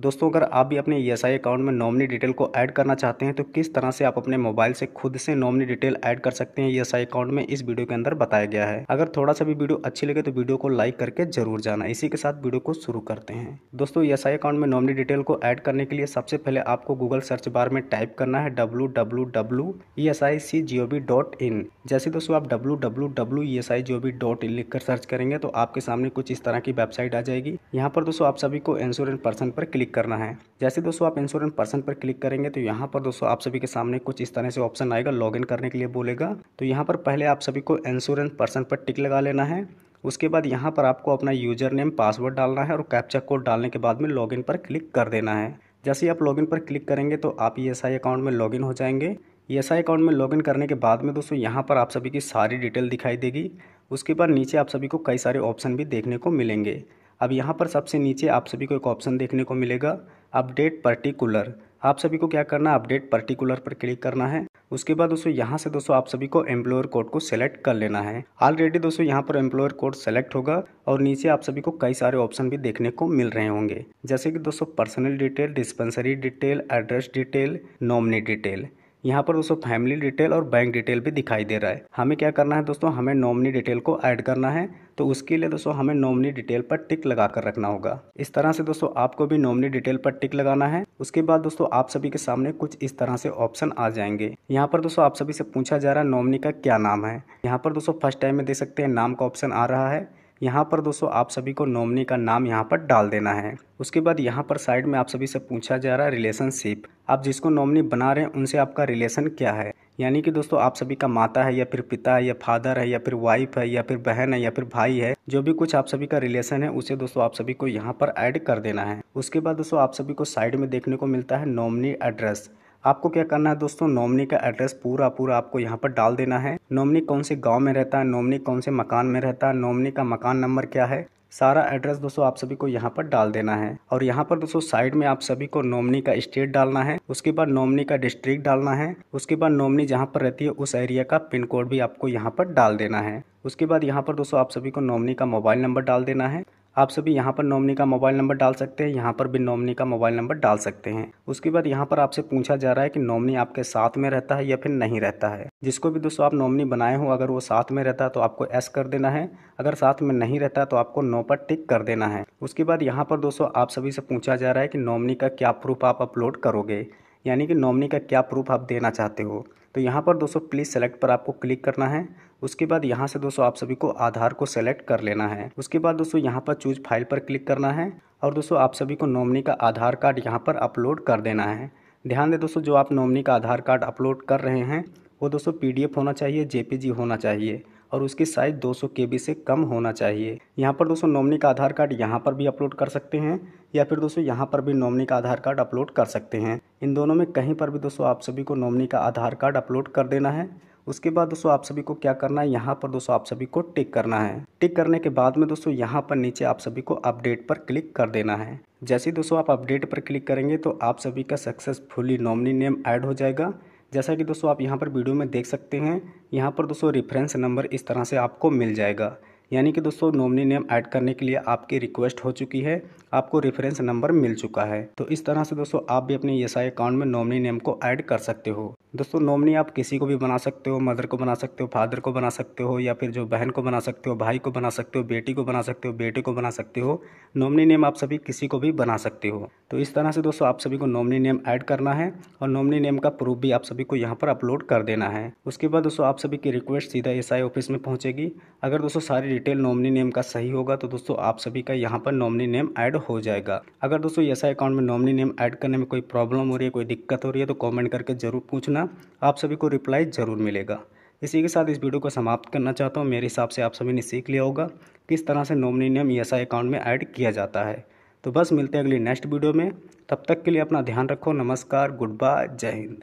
दोस्तों अगर आप भी अपने ई e अकाउंट में नॉमनी डिटेल को ऐड करना चाहते हैं तो किस तरह से आप अपने मोबाइल से खुद से नॉमनी डिटेल ऐड कर सकते हैं ई e अकाउंट में इस वीडियो के अंदर बताया गया है अगर थोड़ा सा भी वीडियो अच्छी लगे तो वीडियो को लाइक करके जरूर जाना इसी के साथ वीडियो को शुरू करते हैं दोस्तों ई e अकाउंट में नॉमनी डिटेल को ऐड करने के लिए सबसे पहले आपको गूगल सर्च बार में टाइप करना है W W W E S I C G O B dot in जैसे दोस्तों आप W W W E S I G O B dot in लिखकर सर्च करेंगे तो आपके सामने कुछ इस तरह की वेबसाइट आ जाएगी यहाँ पर दोस्तों आप सभी को इंश्योरेंस पर्सन पर क्लिक क्लिक करना है जैसे दोस्तों आप इंश्योरेंस पर्सन पर क्लिक करेंगे तो यहाँ पर दोस्तों आप सभी के सामने कुछ इस तरह से ऑप्शन आएगा लॉगिन करने के लिए बोलेगा तो यहाँ पर पहले आप सभी को इंश्योरेंस पर्सन पर टिक लगा लेना है उसके बाद यहाँ पर आपको अपना यूजर नेम पासवर्ड डालना है और कैप्चा कोड डालने के बाद में लॉगिन पर क्लिक कर देना है जैसे आप लॉगिन पर क्लिक करेंगे तो आप ई अकाउंट में लॉगिन हो जाएंगे ई अकाउंट में लॉगिन करने के बाद में दोस्तों यहाँ पर आप सभी की सारी डिटेल दिखाई देगी उसके बाद नीचे आप सभी को कई सारे ऑप्शन भी देखने को मिलेंगे अब यहाँ पर सबसे नीचे आप सभी को एक ऑप्शन देखने को मिलेगा अपडेट पर्टिकुलर आप सभी को क्या करना है अपडेट पर्टिकुलर पर क्लिक करना है उसके बाद दोस्तों यहाँ से दोस्तों आप सभी को एम्प्लॉयर कोड को सेलेक्ट कर लेना है ऑलरेडी दोस्तों यहाँ पर एम्प्लॉयर कोड सेलेक्ट होगा और नीचे आप सभी को कई सारे ऑप्शन भी देखने को मिल रहे होंगे जैसे कि दोस्तों personal detail dispensary detail address detail nominee detail यहाँ पर दोस्तों फैमिली डिटेल और बैंक डिटेल भी दिखाई दे रहा है हमें क्या करना है दोस्तों हमें नॉमिनी डिटेल को ऐड करना है तो उसके लिए दोस्तों हमें नॉमिनी डिटेल पर टिक लगा कर रखना होगा इस तरह से दोस्तों आपको भी नॉमिनी डिटेल पर टिक लगाना है उसके बाद दोस्तों आप सभी के सामने कुछ इस तरह से ऑप्शन आ जाएंगे यहाँ पर दोस्तों आप सभी से पूछा जा रहा है नॉमिनी का क्या नाम है यहाँ पर दोस्तों फर्स्ट टाइम में देख सकते हैं नाम का ऑप्शन आ रहा है यहाँ पर दोस्तों आप सभी को नॉमनी का नाम यहाँ पर डाल देना है उसके बाद यहाँ पर साइड में आप सभी से पूछा जा रहा है रिलेशनशिप आप जिसको नॉमनी बना रहे हैं उनसे आपका रिलेशन क्या है यानी कि दोस्तों आप सभी का माता है या फिर पिता है या फादर है या फिर वाइफ है या फिर बहन है या फिर भाई है जो भी कुछ आप सभी का रिलेशन है उसे दोस्तों आप सभी को यहाँ पर ऐड कर देना है उसके बाद दोस्तों आप सभी को साइड में देखने को मिलता है नॉमनी एड्रेस आपको क्या करना है दोस्तों नॉमनी का एड्रेस पूरा पूरा आपको यहाँ पर डाल देना है नॉमनी कौन से गाँव में रहता है नॉमनी कौन से मकान में रहता है नॉमनी का मकान नंबर क्या है सारा एड्रेस दोस्तों आप सभी को यहाँ पर डाल देना है और यहाँ पर दोस्तों साइड में आप सभी को नॉमनी का स्टेट डालना है उसके बाद नॉमनी का डिस्ट्रिक्ट डालना है उसके बाद नॉमनी जहाँ पर रहती है उस एरिया का पिन कोड भी आपको यहाँ पर डाल देना है उसके बाद यहाँ पर दोस्तों आप सभी को नॉमनी का मोबाइल नंबर डाल देना है आप सभी यहाँ पर नॉमनी का मोबाइल नंबर डाल सकते हैं यहाँ पर भी नॉमनी का मोबाइल नंबर डाल सकते हैं उसके बाद यहाँ पर आपसे पूछा जा रहा है कि नॉमनी आपके साथ में रहता है या फिर नहीं रहता है जिसको भी दोस्तों आप नॉमनी बनाए हो अगर वो साथ में रहता है तो आपको एस कर देना है अगर साथ में नहीं रहता तो आपको नो पर टिक कर देना है उसके बाद यहाँ पर दोस्तों आप सभी से पूछा जा रहा है कि नॉमनी का क्या प्रूफ आप अपलोड करोगे यानी कि नॉमनी का क्या प्रूफ आप देना चाहते हो तो यहाँ पर दोस्तों प्लीज़ सेलेक्ट पर आपको क्लिक करना है उसके बाद यहाँ से दोस्तों आप सभी को आधार को सेलेक्ट कर लेना है उसके बाद दोस्तों यहाँ पर चूज फाइल पर क्लिक करना है और दोस्तों आप सभी को नॉमनी का आधार कार्ड यहाँ पर अपलोड कर देना है ध्यान दें दोस्तों जो आप नॉमनी का आधार कार्ड अपलोड कर रहे हैं वो दोस्तों पीडीएफ होना चाहिए जेपीजी होना चाहिए और उसकी साइज़ 200 के से कम होना चाहिए यहाँ पर दोस्तों नॉमनी का आधार कार्ड यहाँ पर भी अपलोड कर सकते हैं या फिर दोस्तों यहाँ पर भी नॉमनी का आधार कार्ड अपलोड कर सकते हैं इन दोनों में कहीं पर भी दोस्तों आप सभी को नॉमनी का आधार कार्ड अपलोड कर देना है उसके बाद दोस्तों आप सभी को क्या करना है यहाँ पर दोस्तों आप सभी को टिक करना है टिक करने के बाद में दोस्तों यहाँ पर नीचे आप सभी को अपडेट पर क्लिक कर देना है जैसे दोस्तों आप अपडेट पर क्लिक करेंगे तो आप सभी का सक्सेसफुली नॉमनी नेम ऐड हो जाएगा जैसा कि दोस्तों आप यहाँ पर वीडियो में देख सकते हैं यहाँ पर दोस्तों रेफरेंस नंबर इस तरह से आपको मिल जाएगा यानी कि दोस्तों नॉमिनी नेम ऐड करने के लिए आपकी रिक्वेस्ट हो चुकी है आपको रेफरेंस नंबर मिल चुका है तो इस तरह से दोस्तों आप भी अपने ई अकाउंट में नॉमिनी नेम को ऐड कर सकते हो दोस्तों नॉमनी आप किसी को भी बना सकते हो मदर को बना सकते हो फादर को बना सकते हो या फिर जो बहन को बना सकते हो भाई को बना सकते हो बेटी को बना सकते हो बेटे को बना सकते हो नॉमनी नेम आप सभी किसी को भी बना सकते हो तो इस तरह से दोस्तों आप सभी को नॉमनी नेम ऐड करना है और नॉमनी नेम का प्रूफ भी आप सभी को यहाँ पर अपलोड कर देना है उसके बाद दोस्तों आप सभी की रिक्वेस्ट सीधा एस ऑफिस में पहुँचेगी अगर दोस्तों सारी डिटेल नॉमनी नेम का सही होगा तो दोस्तों आप सभी का यहाँ पर नॉमनी नेम ऐड हो जाएगा अगर दोस्तों एस अकाउंट में नॉमनी नेम ऐड करने में कोई प्रॉब्लम हो रही है कोई दिक्कत हो रही है तो कॉमेंट करके जरूर पूछना देना आप सभी को रिप्लाई ज़रूर मिलेगा इसी के साथ इस वीडियो को समाप्त करना चाहता हूँ मेरे हिसाब से आप सभी ने सीख लिया होगा किस तरह से नॉमिनी नेम ई अकाउंट में ऐड किया जाता है तो बस मिलते हैं अगली नेक्स्ट वीडियो में तब तक के लिए अपना ध्यान रखो नमस्कार गुड बाय जय हिंद